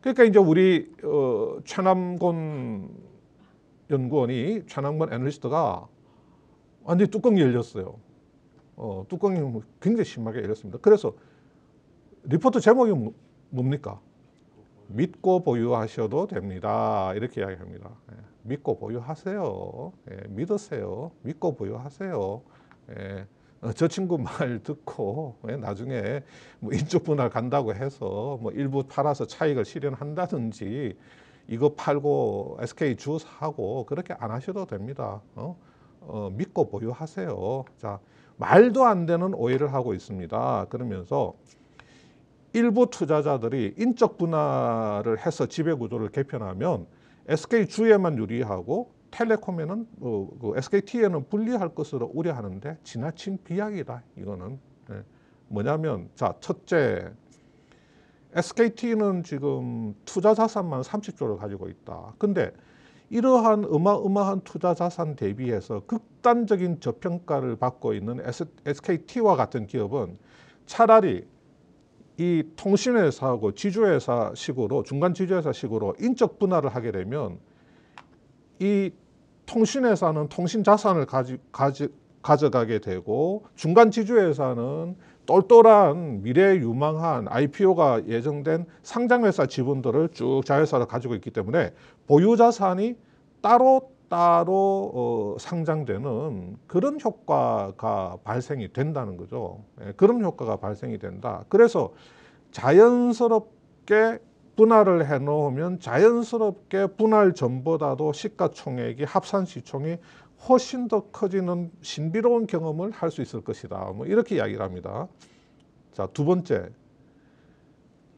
그러니까 이제 우리 어, 최남곤 연구원이 최남곤 애널리스트가 완전히 뚜껑이 열렸어요. 어, 뚜껑이 굉장히 심하게 열렸습니다. 그래서 리포트 제목이 뭐, 뭡니까? 믿고 보유하셔도 됩니다. 이렇게 이야기합니다. 예, 믿고 보유하세요. 예, 믿으세요. 믿고 보유하세요. 예, 어, 저 친구 말 듣고 예, 나중에 뭐 인적 분할 간다고 해서 뭐 일부 팔아서 차익을 실현한다든지 이거 팔고 SK 주 사고 그렇게 안 하셔도 됩니다. 어? 어, 믿고 보유하세요. 자, 말도 안 되는 오해를 하고 있습니다. 그러면서 일부 투자자들이 인적 분할을 해서 지배 구조를 개편하면 SK 주에만 유리하고 텔레콤에는 어, 그 SKT에는 불리할 것으로 우려하는데 지나친 비약이다. 이거는 예. 뭐냐면 자 첫째 SKT는 지금 투자 자산만 30조를 가지고 있다. 근데 이러한 어마어마한 투자 자산 대비해서 극단적인 저평가를 받고 있는 SKT와 같은 기업은 차라리 이 통신회사하고 지주회사식으로 중간 지주회사식으로 인적 분할을 하게 되면 이 통신회사는 통신 자산을 가지, 가지, 가져가게 되고 중간 지주회사는 똘똘한 미래 유망한 IPO가 예정된 상장회사 지분들을 쭉 자회사로 가지고 있기 때문에 보유자산이 따로 따로 어, 상장되는 그런 효과가 발생이 된다는 거죠. 예, 그런 효과가 발생이 된다. 그래서 자연스럽게 분할을 해 놓으면 자연스럽게 분할 전보다도 시가총액이 합산시총이 훨씬 더 커지는 신비로운 경험을 할 수 있을 것이다. 뭐 이렇게 이야기를 합니다. 자, 두 번째.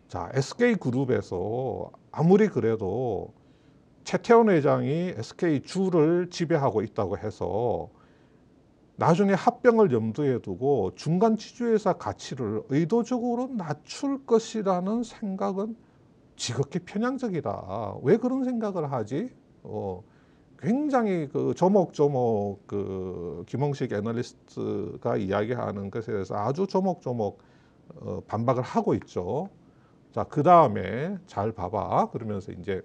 자, SK그룹에서 아무리 그래도 최태원 회장이 SK주를 지배하고 있다고 해서 나중에 합병을 염두에 두고 중간 지주회사 가치를 의도적으로 낮출 것이라는 생각은 지극히 편향적이다. 왜 그런 생각을 하지? 어, 굉장히 그 조목조목 그 김홍식 애널리스트가 이야기하는 것에 대해서 아주 조목조목 어, 반박을 하고 있죠. 자, 그 다음에 잘 봐봐. 그러면서 이제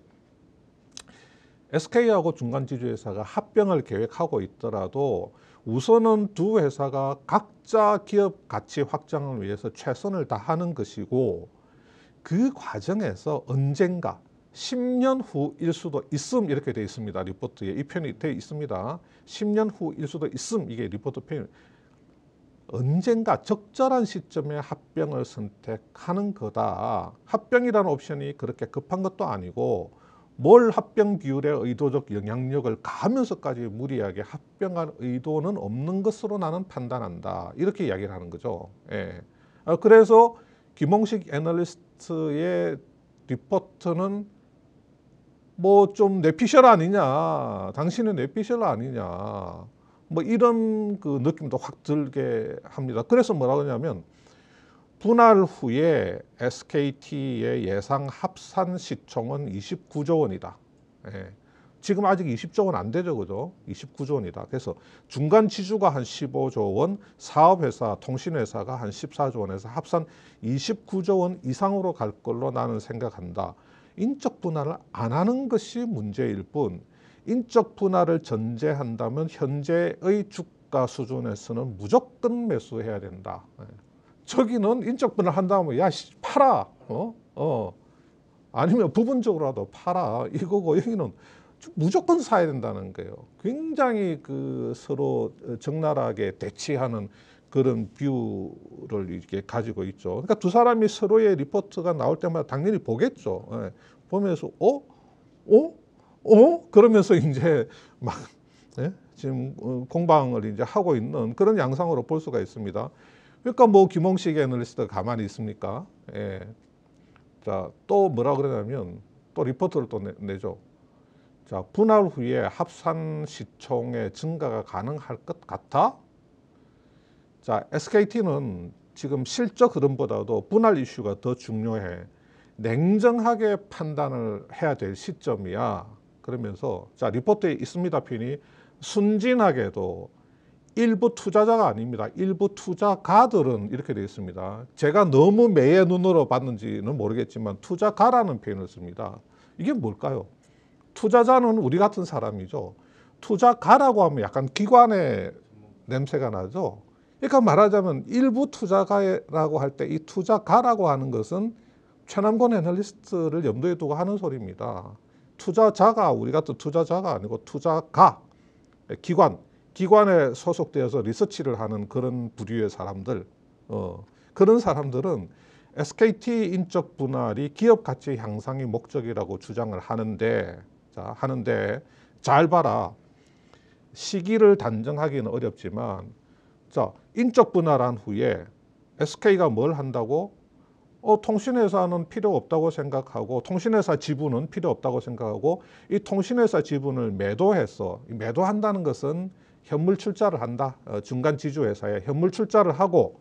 SK하고 중간 지주회사가 합병을 계획하고 있더라도 우선은 두 회사가 각자 기업 가치 확장을 위해서 최선을 다하는 것이고 그 과정에서 언젠가 10년 후일 수도 있음 이렇게 돼 있습니다. 리포트에 이 표현이 돼 있습니다. 10년 후일 수도 있음 이게 리포트 표현. 언젠가 적절한 시점에 합병을 선택하는 거다. 합병이라는 옵션이 그렇게 급한 것도 아니고 뭘 합병 비율의 의도적 영향력을 가하면서까지 무리하게 합병할 의도는 없는 것으로 나는 판단한다. 이렇게 이야기를 하는 거죠. 예. 아, 그래서 김홍식 애널리스트 리포트의 리포트는 뭐 좀 내피셜 아니냐, 당신은 내피셜 아니냐, 뭐 이런 그 느낌도 확 들게 합니다. 그래서 뭐라 그러냐면 분할 후에 SKT의 예상 합산 시총은 29조 원이다. 예. 지금 아직 20조 원 안 되죠, 그죠? 29조 원이다. 그래서 중간 지주가 한 15조 원, 사업회사, 통신회사가 한 14조 원에서 합산 29조 원 이상으로 갈 걸로 나는 생각한다. 인적 분할을 안 하는 것이 문제일 뿐 인적 분할을 전제한다면 현재의 주가 수준에서는 무조건 매수해야 된다. 네. 저기는 인적 분할 한다면 야 팔아, 어, 어. 아니면 부분적으로라도 팔아 이거고 여기는 무조건 사야 된다는 거예요. 굉장히 그 서로 적나라하게 대치하는 그런 뷰를 이렇게 가지고 있죠. 그러니까 두 사람이 서로의 리포트가 나올 때마다 당연히 보겠죠. 예. 보면서 어? 어? 어? 그러면서 이제 막 예? 지금 어, 공방을 이제 하고 있는 그런 양상으로 볼 수가 있습니다. 그러니까 뭐 김홍식 애널리스트가 가만히 있습니까? 예. 자, 또 뭐라 그러냐면 또 리포트를 또 내, 내죠. 자, 분할 후에 합산 시총의 증가가 가능할 것 같아? 자, SKT는 지금 실적 흐름보다도 분할 이슈가 더 중요해. 냉정하게 판단을 해야 될 시점이야. 그러면서 자, 리포트에 있습니다 핀이 순진하게도 일부 투자자가 아닙니다. 일부 투자가들은 이렇게 되어 있습니다. 제가 너무 매의 눈으로 봤는지는 모르겠지만 투자가라는 표현을 씁니다. 이게 뭘까요? 투자자는 우리 같은 사람이죠. 투자가라고 하면 약간 기관의 냄새가 나죠. 그러니까 말하자면 일부 투자가라고 할 때 이 투자가라고 하는 것은 최남권 애널리스트를 염두에 두고 하는 소리입니다. 투자자가 우리 같은 투자자가 아니고 투자가 기관 기관에 소속되어서 리서치를 하는 그런 부류의 사람들 어, 그런 사람들은 SKT 인적 분할이 기업 가치 향상이 목적이라고 주장을 하는데 자, 하는데 잘 봐라. 시기를 단정하기는 어렵지만 자, 인적 분할한 후에 SK가 뭘 한다고? 어, 통신회사는 필요 없다고 생각하고 통신회사 지분은 필요 없다고 생각하고 이 통신회사 지분을 매도했어. 매도한다는 것은 현물 출자를 한다. 어, 중간 지주회사에 현물 출자를 하고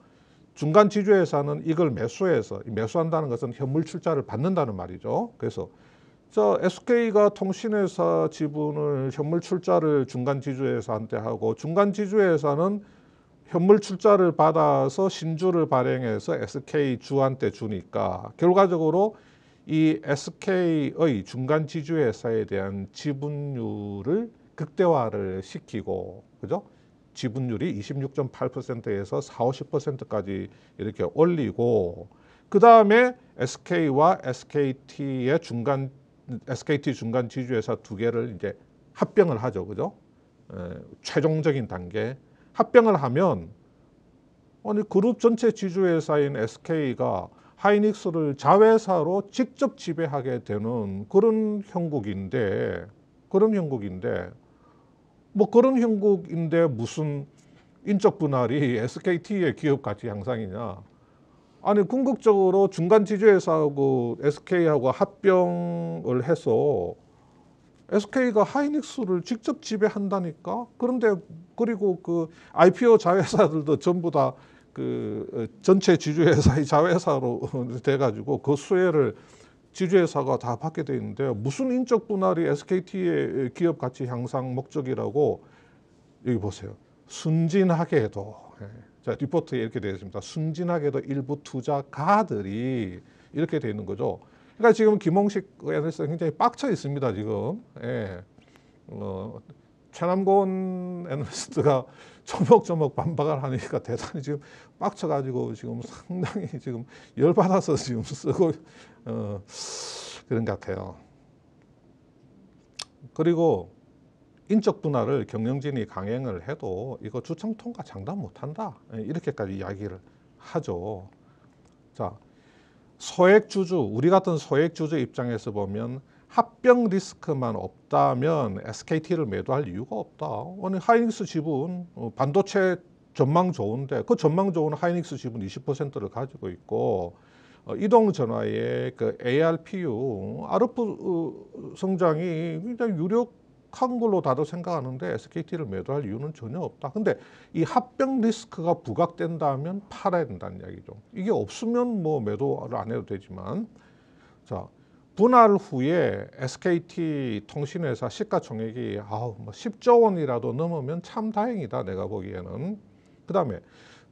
중간 지주회사는 이걸 매수해서 매수한다는 것은 현물 출자를 받는다는 말이죠. 그래서 자, SK가 통신회사 지분을 현물 출자를 중간 지주회사한테 하고 중간 지주회사는 현물 출자를 받아서 신주를 발행해서 SK 주한테 주니까 결과적으로 이 SK의 중간 지주회사에 대한 지분율을 극대화를 시키고 그죠? 지분율이 26.8%에서 4, 50%까지 이렇게 올리고 그 다음에 SK와 SKT의 중간 SKT 중간 지주회사 두 개를 이제 합병을 하죠. 그죠? 에, 최종적인 단계. 합병을 하면 아니 그룹 전체 지주회사인 SK가 하이닉스를 자회사로 직접 지배하게 되는 그런 형국인데 그런 형국인데 뭐 그런 형국인데 무슨 인적 분할이 SKT의 기업 가치 향상이냐 아니 궁극적으로 중간 지주회사하고 SK하고 합병을 해서 SK가 하이닉스를 직접 지배한다니까. 그런데 그리고 그 IPO 자회사들도 전부 다그 어, 전체 지주회사의 자회사로 돼가지고 그 수혜를 지주회사가 다 받게 돼 있는데 무슨 인적 분할이 SKT의 기업 가치 향상 목적이라고 여기 보세요. 순진하게도. 해 예. 자, 리포트에 이렇게 되어 있습니다. 순진하게도 일부 투자가들이 이렇게 되어 있는 거죠. 그러니까 지금 김홍식 애널리스트 굉장히 빡쳐 있습니다, 지금. 예. 어, 최남곤 애널리스트가 조목조목 반박을 하니까 대단히 지금 빡쳐가지고 지금 상당히 지금 열받아서 지금 쓰고 어, 그런 것 같아요. 그리고 인적 분할을 경영진이 강행을 해도 이거 주청 통과 장담 못한다 예, 이렇게까지 이야기를 하죠. 자 소액주주 우리 같은 소액주주 입장에서 보면 합병 리스크만 없다면 SKT를 매도할 이유가 없다. 아니 하이닉스 지분 어, 반도체 전망 좋은데 그 전망 좋은 하이닉스 지분 20%를 가지고 있고 어, 이동 전화의 그 ARPU 아르프 어, 성장이 굉장히 유력 착한 걸로 다들 생각하는데 SKT를 매도할 이유는 전혀 없다. 근데 이 합병 리스크가 부각된다면 팔아야 된다는 이야기죠. 이게 없으면 뭐 매도를 안 해도 되지만 자 분할 후에 SKT 통신회사 시가총액이 아우 뭐 10조 원이라도 넘으면 참 다행이다 내가 보기에는 그 다음에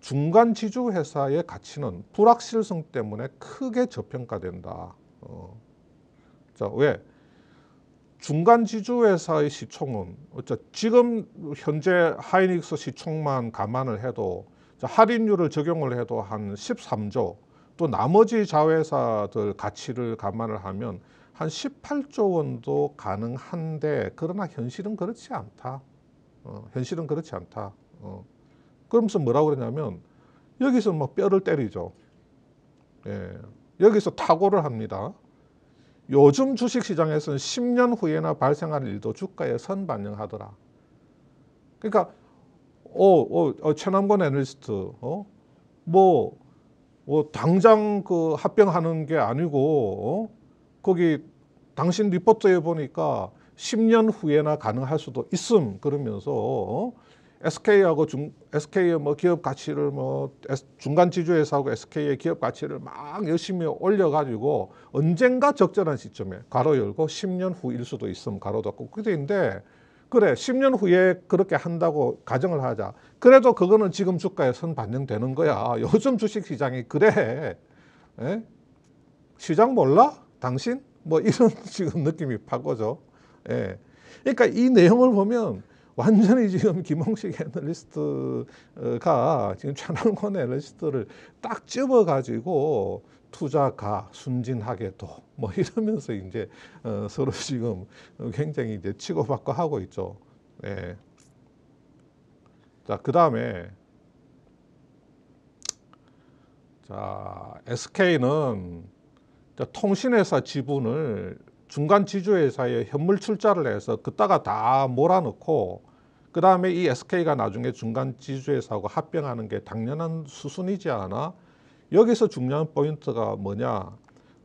중간 지주 회사의 가치는 불확실성 때문에 크게 저평가된다. 어. 자 왜? 중간 지주 회사의 시총은 어째 지금 현재 하이닉스 시총만 감안을 해도 할인율을 적용을 해도 한 13조 또 나머지 자회사들 가치를 감안을 하면 한 18조 원도 가능한데 그러나 현실은 그렇지 않다. 어, 현실은 그렇지 않다. 어. 그러면서 뭐라고 그러냐면 여기서 뭐 뼈를 때리죠. 예, 여기서 타고를 합니다. 요즘 주식시장에서는 10년 후에나 발생하는 일도 주가에 선반영하더라. 그러니까 어, 어, 어 최남권 애널리스트 어? 뭐, 뭐 당장 그 합병하는 게 아니고 어? 거기 당신 리포트에 보니까 10년 후에나 가능할 수도 있음 그러면서 어? SK하고 중, SK의 뭐 기업 가치를 뭐 중간 지주 회사하고 SK의 기업 가치를 막 열심히 올려가지고 언젠가 적절한 시점에 가로 열고 10년 후일 수도 있음 가로 닫고 그대인데 그래 10년 후에 그렇게 한다고 가정을 하자. 그래도 그거는 지금 주가에 선 반영되는 거야. 요즘 주식시장이 그래. 에? 시장 몰라? 당신? 뭐 이런 지금 느낌이 바꿔죠 예. 그러니까 이 내용을 보면 완전히 지금 김홍식 애널리스트가 지금 최남권 애널리스트를 딱 집어가지고 투자가 순진하게도 뭐 이러면서 이제 어, 서로 지금 굉장히 이제 치고받고 하고 있죠. 예. 자, 그 다음에 자, SK는 통신회사 지분을 중간 지주회사에 현물 출자를 해서 그따가 다 몰아넣고 그 다음에 이 SK가 나중에 중간 지주회사하고 합병하는 게 당연한 수순이지 않아? 여기서 중요한 포인트가 뭐냐?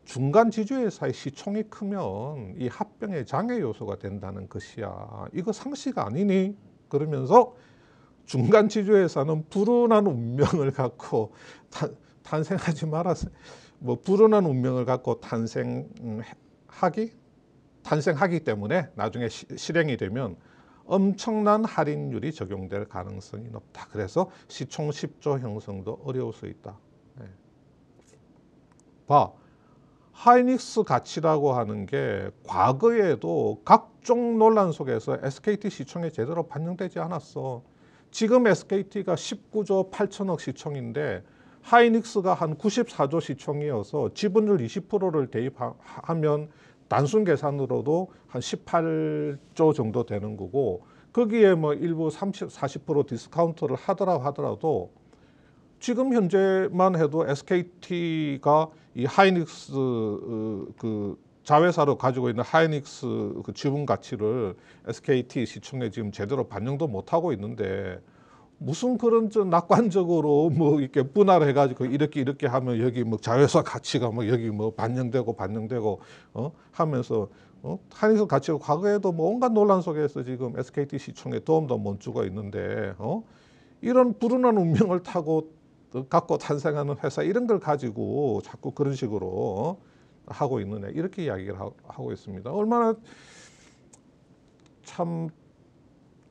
중간 지주회사의 시총이 크면 이 합병의 장애 요소가 된다는 것이야. 이거 상식 아니니? 그러면서 중간 지주회사는 불운한 운명을 갖고 탄, 생하지 말았어. 뭐 불운한 운명을 갖고 탄생 하기 탄생하기 때문에 나중에 시, 실행이 되면 엄청난 할인율이 적용될 가능성이 높다. 그래서 시총 10조 형성도 어려울 수 있다. 네. 봐. 하이닉스 가치라고 하는 게 과거에도 각종 논란 속에서 SKT 시총에 제대로 반영되지 않았어. 지금 SKT가 19조 8천억 시총인데 하이닉스가 한 94조 시총이어서 지분율 20%를 대입하면 단순 계산으로도 한 18조 정도 되는 거고 거기에 뭐 일부 30, 40% 디스카운트를 하더라 하더라도 지금 현재만 해도 SKT가 이 하이닉스 어, 그 자회사로 가지고 있는 하이닉스 그 지분 가치를 SKT 시청에 지금 제대로 반영도 못 하고 있는데 무슨 그런 저 낙관적으로 뭐 이렇게 분할해가지고 이렇게 이렇게 하면 여기 뭐 자회사 가치가 뭐 여기 뭐 반영되고 반영되고 어 하면서 어 한의석 가치가 과거에도 뭐 온갖 논란 속에서 지금 SKT 시청에 도움도 못 주고 있는데 어 이런 불운한 운명을 타고 갖고 탄생하는 회사 이런 걸 가지고 자꾸 그런 식으로 어? 하고 있는 애 이렇게 이야기를 하고 있습니다. 얼마나 참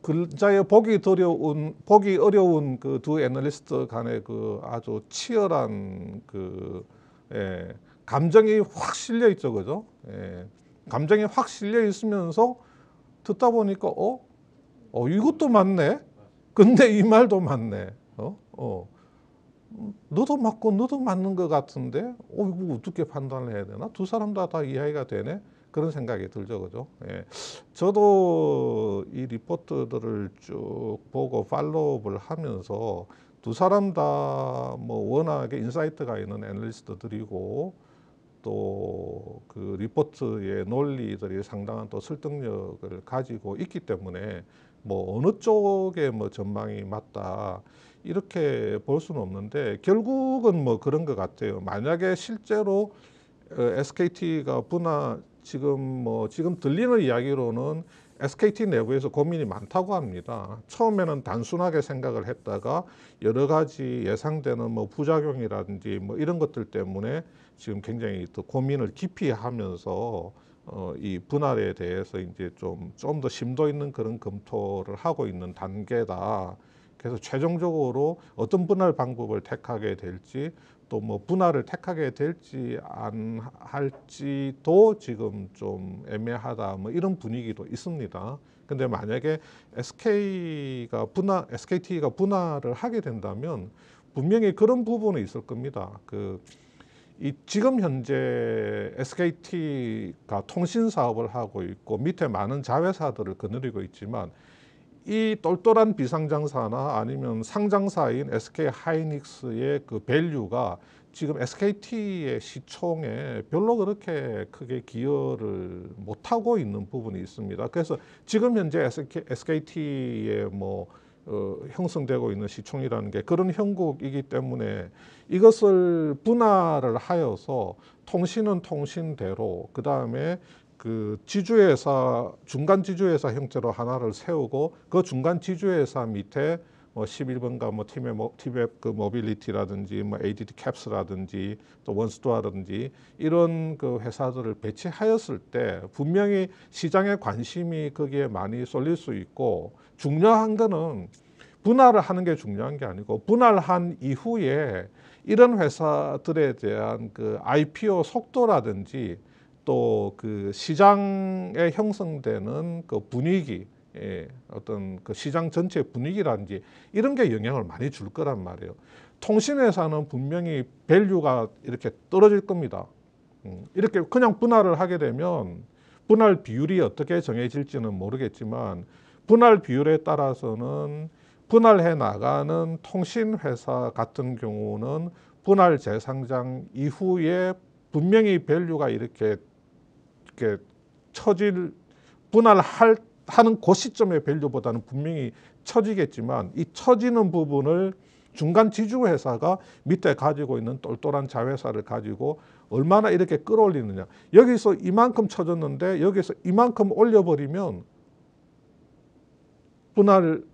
글자의 보기 어려운 보기 그 어려운 그 두 애널리스트 간의 그 아주 치열한 그 예, 감정이 확 실려 있죠, 그죠? 예, 감정이 확 실려 있으면서 듣다 보니까 어, 어 이것도 맞네. 근데 이 말도 맞네. 어, 어. 너도 맞고 너도 맞는 것 같은데, 어 이거 어떻게 판단을 해야 되나? 두 사람 다 다 이해가 되네. 그런 생각이 들죠, 그죠? 예. 저도 이 리포트들을 쭉 보고 팔로우업을 하면서 두 사람 다 뭐 워낙에 인사이트가 있는 애널리스트들이고 또 그 리포트의 논리들이 상당한 또 설득력을 가지고 있기 때문에 뭐 어느 쪽에 뭐 전망이 맞다 이렇게 볼 수는 없는데 결국은 뭐 그런 것 같아요. 만약에 실제로 어, SKT가 분할 지금 뭐 지금 들리는 이야기로는 SKT 내부에서 고민이 많다고 합니다. 처음에는 단순하게 생각을 했다가 여러 가지 예상되는 뭐 부작용이라든지 뭐 이런 것들 때문에 지금 굉장히 또 고민을 깊이 하면서 어, 이 분할에 대해서 이제 좀 좀 더 심도 있는 그런 검토를 하고 있는 단계다 그래서 최종적으로 어떤 분할 방법을 택하게 될지 또 뭐 분할을 택하게 될지 안 할지도 지금 좀 애매하다 뭐 이런 분위기도 있습니다. 근데 만약에 SK가 분할 SKT가 분할을 하게 된다면 분명히 그런 부분이 있을 겁니다. 그 이 지금 현재 SKT가 통신 사업을 하고 있고 밑에 많은 자회사들을 거느리고 있지만 이 똘똘한 비상장사나 아니면 상장사인 SK 하이닉스의 그 밸류가 지금 SKT의 시총에 별로 그렇게 크게 기여를 못하고 있는 부분이 있습니다. 그래서 지금 현재 SK, SKT의 뭐 어, 형성되고 있는 시총이라는 게 그런 형국이기 때문에 이것을 분할을 하여서 통신은 통신대로 그 다음에 그 지주회사 중간 지주회사 형태로 하나를 세우고 그 중간 지주회사 밑에 뭐 11번가 뭐 팀의 뭐 티맵 그 모빌리티라든지 뭐 ADT 캡스라든지 또 원스토어라든지 이런 그 회사들을 배치하였을 때 분명히 시장의 관심이 거기에 많이 쏠릴 수 있고 중요한 거는 분할을 하는 게 중요한 게 아니고 분할한 이후에 이런 회사들에 대한 그 IPO 속도라든지 또그 시장에 형성되는 그 분위기 예, 어떤 그 시장 전체 분위기라든지 이런 게 영향을 많이 줄 거란 말이에요. 통신회사는 분명히 밸류가 이렇게 떨어질 겁니다. 음, 이렇게 그냥 분할을 하게 되면 분할 비율이 어떻게 정해질지는 모르겠지만 분할 비율에 따라서는 분할해 나가는 통신회사 같은 경우는 분할 재상장 이후에 분명히 밸류가 이렇게 이렇게 처질 분할 할, 하는 그 시점의 밸류보다는 분명히 처지겠지만 이 처지는 부분을 중간 지주 회사가 밑에 가지고 있는 똘똘한 자회사를 가지고 얼마나 이렇게 끌어올리느냐. 여기서 이만큼 쳐졌는데 여기서 이만큼 올려버리면 분할을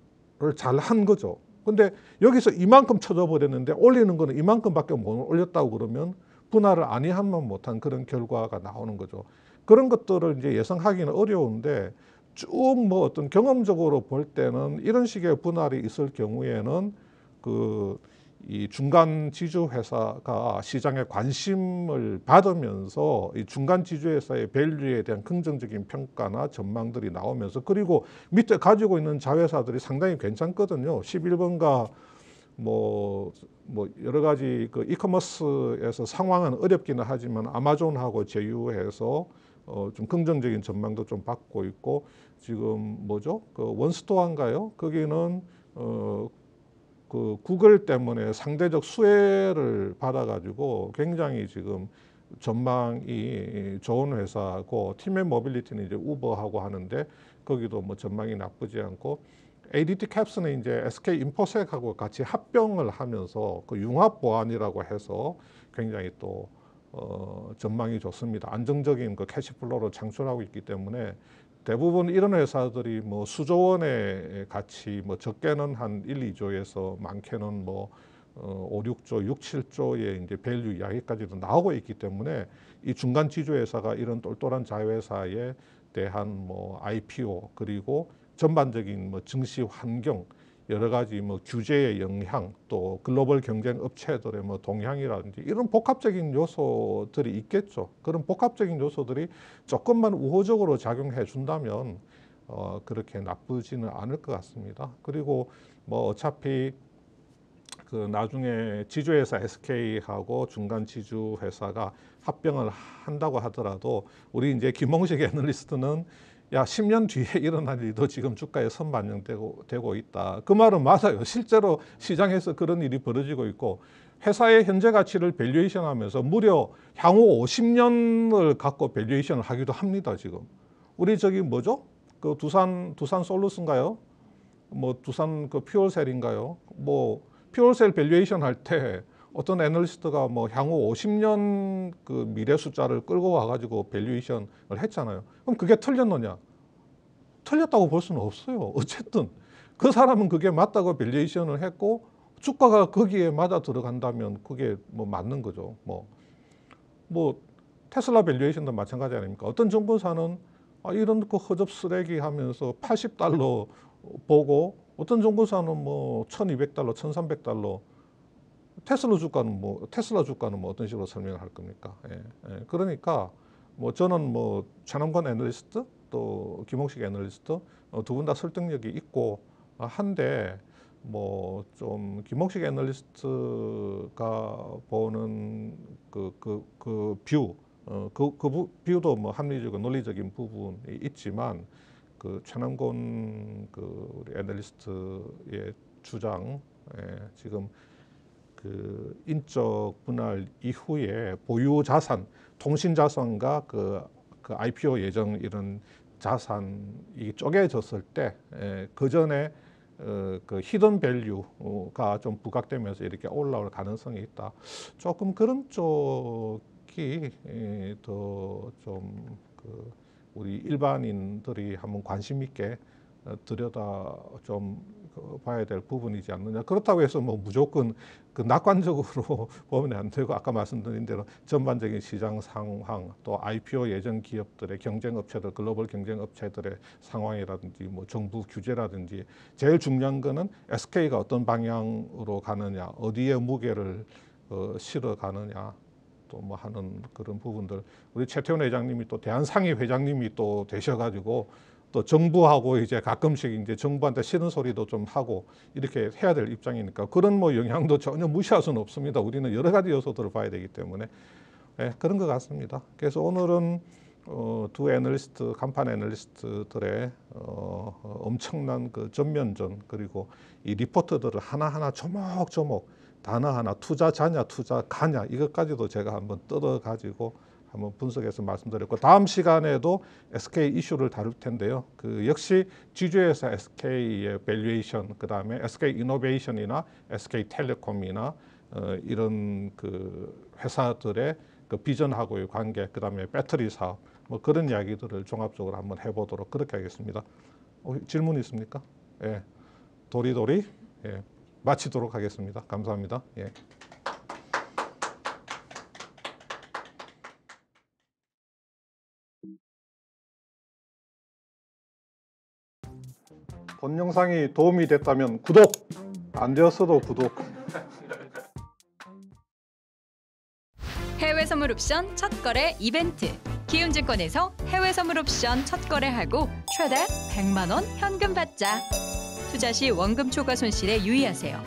잘 한 거죠. 근데 여기서 이만큼 쳐져버렸는데 올리는 거는 이만큼밖에 못 올렸다고 그러면 분할을 아니한만 못한 그런 결과가 나오는 거죠. 그런 것들을 이제 예상하기는 어려운데 쭉 뭐 어떤 경험적으로 볼 때는 이런 식의 분할이 있을 경우에는 그 이 중간 지주 회사가 시장의 관심을 받으면서 이 중간 지주 회사의 밸류에 대한 긍정적인 평가나 전망들이 나오면서 그리고 밑에 가지고 있는 자회사들이 상당히 괜찮거든요. 11번가 뭐, 뭐 여러 가지 그 이커머스에서 상황은 어렵기는 하지만 아마존하고 제휴해서 어, 좀 긍정적인 전망도 좀 받고 있고 지금 뭐죠? 그 원스토어인가요? 거기는 어, 그 구글 때문에 상대적 수혜를 받아가지고 굉장히 지금 전망이 좋은 회사고 팀의 모빌리티는 이제 우버하고 하는데 거기도 뭐 전망이 나쁘지 않고 ADT 캡스는 이제 SK 인포섹하고 같이 합병을 하면서 그 융합 보안이라고 해서 굉장히 또 어, 전망이 좋습니다. 안정적인 그 캐시플로를 창출하고 있기 때문에 대부분 이런 회사들이 뭐 수조 원의 가치 뭐 적게는 한 1, 2조에서 많게는 뭐 어, 5, 6조, 6, 7조의 이제 밸류 이야기까지도 나오고 있기 때문에 이 중간 지주 회사가 이런 똘똘한 자회사에 대한 뭐 IPO 그리고 전반적인 뭐 증시 환경 여러 가지 뭐 규제의 영향 또 글로벌 경쟁 업체들의 뭐 동향이라든지 이런 복합적인 요소들이 있겠죠. 그런 복합적인 요소들이 조금만 우호적으로 작용해 준다면 어, 그렇게 나쁘지는 않을 것 같습니다. 그리고 뭐 어차피 그 나중에 지주회사 SK하고 중간 지주회사가 합병을 한다고 하더라도 우리 이제 김홍식 애널리스트는 야, 10년 뒤에 일어날 일도 지금 주가에 선반영되고 되고 있다. 그 말은 맞아요. 실제로 시장에서 그런 일이 벌어지고 있고 회사의 현재 가치를 밸류에이션 하면서 무려 향후 50년을 갖고 밸류에이션을 하기도 합니다, 지금. 우리 저기 뭐죠? 그 두산, 두산 솔루스인가요? 뭐 두산 그 퓨얼셀인가요? 뭐 퓨얼셀 밸류에이션 할때 어떤 애널리스트가 뭐 향후 50년 그 미래 숫자를 끌고 와가지고 밸류이션을 했잖아요. 그럼 그게 틀렸느냐? 틀렸다고 볼 수는 없어요. 어쨌든 그 사람은 그게 맞다고 밸류이션을 했고 주가가 거기에 맞아 들어간다면 그게 뭐 맞는 거죠. 뭐, 뭐 테슬라 밸류이션도 마찬가지 아닙니까? 어떤 정보사는 아, 이런 그 허접 쓰레기 하면서 80달러 보고 어떤 정보사는 뭐 1200달러, 1300달러 테슬라 주가는 뭐 테슬라 주가는 뭐 어떤 식으로 설명을 할 겁니까? 예, 예. 그러니까 뭐 저는 뭐최남권 애널리스트 또 김홍식 애널리스트 어, 두분 다 설득력이 있고 아, 한데 뭐 좀 김홍식 애널리스트가 보는 그 그 그뷰 그 어, 그, 그 비유도 뭐 합리적이고 논리적인 부분이 있지만 그최남권그 그 우리 애널리스트의 주장 예, 지금 그 인적 분할 이후에 보유 자산, 통신 자산과 그, 그 IPO 예정 이런 자산이 쪼개졌을 때그 예, 전에 어, 그 히든 밸류가 좀 부각되면서 이렇게 올라올 가능성이 있다. 조금 그런 쪽이 예, 더좀그 우리 일반인들이 한번 관심 있게 어, 들여다 좀그 봐야 될 부분이지 않느냐. 그렇다고 해서 뭐 무조건 그 낙관적으로 보면 안 되고 아까 말씀드린 대로 전반적인 시장 상황 또 IPO 예정 기업들의 경쟁 업체들 글로벌 경쟁 업체들의 상황이라든지 뭐 정부 규제라든지 제일 중요한 거는 SK가 어떤 방향으로 가느냐 어디에 무게를 어, 실어 가느냐 또 뭐 하는 그런 부분들 우리 최태원 회장님이 또 대한상의 회장님이 또 되셔가지고 또 정부하고 이제 가끔씩 이제 정부한테 싫은 소리도 좀 하고 이렇게 해야 될 입장이니까 그런 뭐 영향도 전혀 무시할 수는 없습니다. 우리는 여러 가지 요소들을 봐야 되기 때문에 네, 그런 것 같습니다. 그래서 오늘은 어, 두 애널리스트, 간판 애널리스트들의 어, 어, 엄청난 그 전면전 그리고 이 리포트들을 하나하나 조목조목 단어 하나 투자 자냐 투자 가냐 이것까지도 제가 한번 뜯어가지고 한번 분석해서 말씀드렸고 다음 시간에도 SK 이슈를 다룰 텐데요. 그 역시 지주회사 SK의 밸류에이션, 그 다음에 SK 이노베이션이나 SK 텔레콤이나 어, 이런 그 회사들의 그 비전하고의 관계, 그 다음에 배터리 사업 뭐 그런 이야기들을 종합적으로 한번 해보도록 그렇게 하겠습니다. 어, 질문 있습니까? 예, 도리도리 예, 마치도록 하겠습니다. 감사합니다. 예. 본 영상이 도움이 됐다면 구독! 안 되었어도 구독! 해외 선물 옵션 첫 거래 이벤트 기움증권에서 해외 선물 옵션 첫 거래하고 최대 100만 원 현금 받자. 투자 시 원금 초과 손실에 유의하세요.